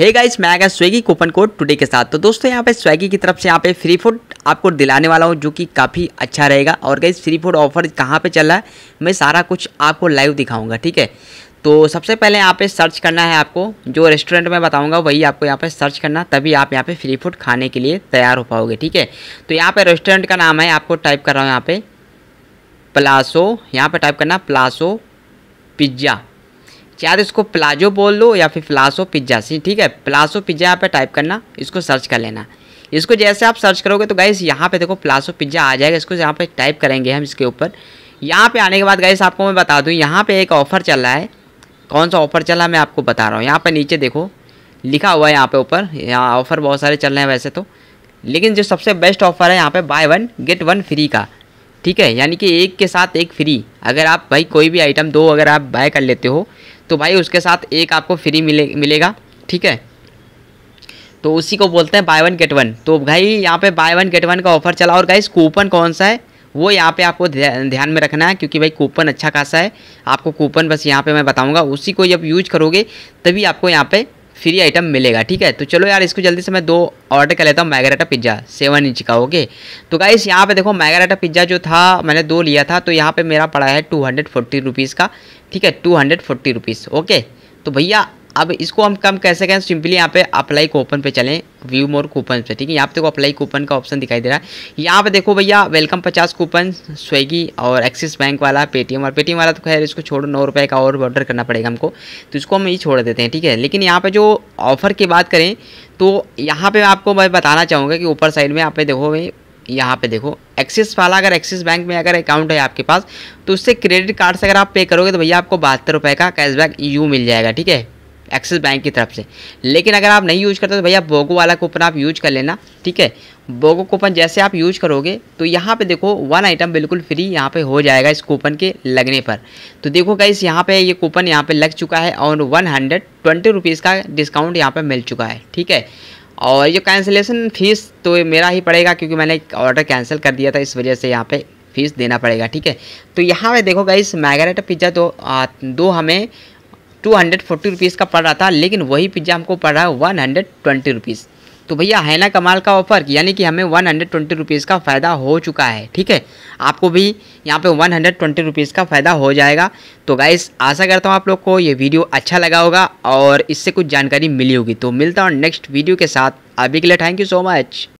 hey guys मैं आएगा Swiggy coupon code today के साथ तो दोस्तों यहाँ पे स्वेगी की तरफ से यहाँ पे फ्री फूड आपको दिलाने वाला हूँ जो कि काफ़ी अच्छा रहेगा और गाइस फ्री फूड ऑफर कहाँ पे चल रहा है मैं सारा कुछ आपको लाइव दिखाऊंगा ठीक है तो सबसे पहले यहाँ पे सर्च करना है आपको जो रेस्टोरेंट में बताऊँगा वही आपको यहाँ पर सर्च करना तभी आप यहाँ पर फ्री फूड खाने के लिए तैयार हो पाओगे ठीक है तो यहाँ पर रेस्टोरेंट का नाम है आपको टाइप कर रहा हूँ यहाँ पर प्लासो यहाँ पर टाइप करना प्लासो पिज्ज़ा यार इसको प्लाजो बोल लो या फिर प्लासो पिज्ज़ा सी ठीक है प्लासो पिज्ज़ा यहाँ पे टाइप करना इसको सर्च कर लेना इसको जैसे आप सर्च करोगे तो गाइस यहाँ पे देखो प्लासो पिज्ज़ा आ जाएगा इसको यहाँ पे टाइप करेंगे हम इसके ऊपर यहाँ पे आने के बाद गाइस आपको मैं बता दूँ यहाँ पे एक ऑफ़र चल रहा है कौन सा ऑफ़र चल रहा है मैं आपको बता रहा हूँ यहाँ पे नीचे देखो लिखा हुआ है यहाँ पे ऊपर यहाँ ऑफ़र बहुत सारे चल रहे हैं वैसे तो लेकिन जो सबसे बेस्ट ऑफ़र है यहाँ पे buy one get one free का ठीक है यानी कि एक के साथ एक फ्री अगर आप भाई कोई भी आइटम दो अगर आप बाय कर लेते हो तो भाई उसके साथ एक आपको फ्री मिले मिलेगा ठीक है तो उसी को बोलते हैं बाय वन गेट वन तो भाई यहाँ पे बाय वन गेट वन का ऑफर चला और गाइस कूपन कौन सा है वो यहाँ पे आपको ध्यान में रखना है क्योंकि भाई कूपन अच्छा खासा है आपको कूपन बस यहाँ पे मैं बताऊँगा उसी को जब यूज करोगे तभी आपको यहाँ पे फ्री आइटम मिलेगा ठीक है तो चलो यार इसको जल्दी से मैं दो ऑर्डर कर लेता हूँ मैगराटा पिज्ज़ा सेवन इंच का ओके तो गाइस यहाँ पे देखो मैगराटा पिज्ज़ा जो था मैंने दो लिया था तो यहाँ पे मेरा पड़ा है टू हंड्रेड फोर्टी रुपीज़ का ठीक है two hundred forty rupees okay तो भैया अब इसको हम कम कैसे करें सिंपली यहाँ पे अप्लाई कूपन पे चलें व्यू मोर कूपन पे ठीक है यहाँ पे देखो अप्लाई कूपन का ऑप्शन दिखाई दे रहा है यहाँ पे देखो भैया वेलकम पचास कूपन स्वेगी और एक्सिस बैंक वाला पेटीएम और पेटीएम वाला तो खैर इसको छोड़ो नौ रुपये का और ऑर्डर करना पड़ेगा हमको तो इसको हम ये छोड़ देते हैं ठीक है लेकिन यहाँ पर जो ऑफर की बात करें तो यहाँ पर आपको मैं बताना चाहूँगा कि ऊपर साइड में आप देखो भाई यहाँ पे देखो एक्सिस वाला अगर एक्सिस बैंक में अगर अकाउंट है आपके पास तो उससे क्रेडिट कार्ड से अगर आप पे करोगे तो भैया आपको बहत्तर रुपये का कैशबैक यू मिल जाएगा ठीक है एक्सिस बैंक की तरफ से लेकिन अगर आप नहीं यूज करते तो भैया बोगो वाला कूपन आप यूज कर लेना ठीक है बोगो कूपन जैसे आप यूज करोगे तो यहाँ पे देखो वन आइटम बिल्कुल फ्री यहाँ पे हो जाएगा इस कूपन के लगने पर तो देखो गाइस यहाँ पे ये यह कूपन यहाँ पे लग चुका है और वन हंड्रेड ट्वेंटी रुपीज़ का डिस्काउंट यहाँ पर मिल चुका है ठीक है और ये कैंसिलेशन फ़ीस तो मेरा ही पड़ेगा क्योंकि मैंने ऑर्डर कैंसिल कर दिया था इस वजह से यहाँ पर फीस देना पड़ेगा ठीक है तो यहाँ पे देखो गाइस मैगरेटा पिज्ज़ा तो आ, दो हमें टू हंड्रेड फोर्टी रुपीज़ का पड़ रहा था लेकिन वही पिज़्ज़ा हमको पड़ रहा है वन हंड्रेड ट्वेंटी रुपीज़ तो भैया है ना कमाल का ऑफर यानी कि हमें वन हंड्रेड ट्वेंटी रुपीज़ का फ़ायदा हो चुका है ठीक है आपको भी यहाँ पे वन हंड्रेड ट्वेंटी रुपीज़ का फ़ायदा हो जाएगा तो गाइस आशा करता हूँ आप लोग को ये वीडियो अच्छा लगा होगा और इससे कुछ जानकारी मिली होगी तो मिलता हूँ नेक्स्ट वीडियो के साथ अभी के लिए थैंक यू सो मच